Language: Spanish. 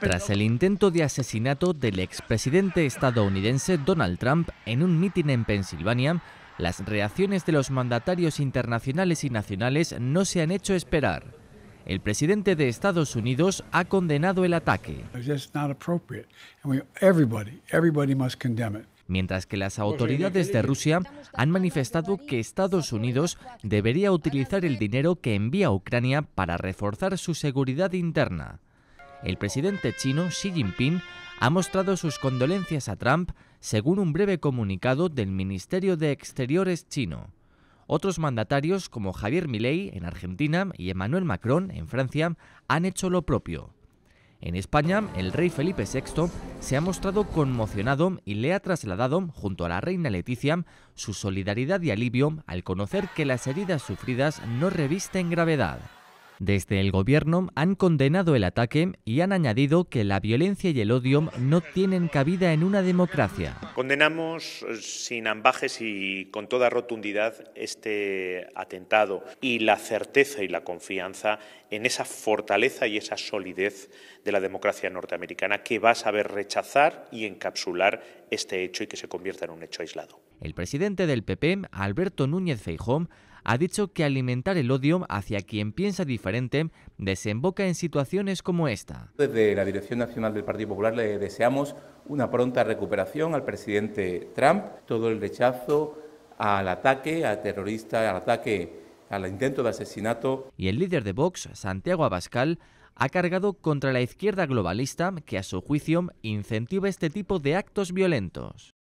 Tras el intento de asesinato del expresidente estadounidense Donald Trump en un mitin en Pensilvania, las reacciones de los mandatarios internacionales y nacionales no se han hecho esperar. El presidente de Estados Unidos ha condenado el ataque mientras que las autoridades de Rusia han manifestado que Estados Unidos debería utilizar el dinero que envía a Ucrania para reforzar su seguridad interna. El presidente chino Xi Jinping ha mostrado sus condolencias a Trump según un breve comunicado del Ministerio de Exteriores chino. Otros mandatarios como Javier Milei en Argentina y Emmanuel Macron en Francia han hecho lo propio. En España, el rey Felipe VI se ha mostrado conmocionado y le ha trasladado, junto a la reina Leticia, su solidaridad y alivio al conocer que las heridas sufridas no revisten gravedad. Desde el gobierno han condenado el ataque y han añadido que la violencia y el odio no tienen cabida en una democracia. Condenamos eh, sin ambajes y con toda rotundidad este atentado y la certeza y la confianza en esa fortaleza y esa solidez de la democracia norteamericana que va a saber rechazar y encapsular este hecho y que se convierta en un hecho aislado. El presidente del PP, Alberto Núñez Feijóo, ha dicho que alimentar el odio hacia quien piensa diferente desemboca en situaciones como esta. Desde la Dirección Nacional del Partido Popular le deseamos una pronta recuperación al presidente Trump, todo el rechazo al ataque, al terrorista, al ataque, al intento de asesinato. Y el líder de Vox, Santiago Abascal, ha cargado contra la izquierda globalista que a su juicio incentiva este tipo de actos violentos.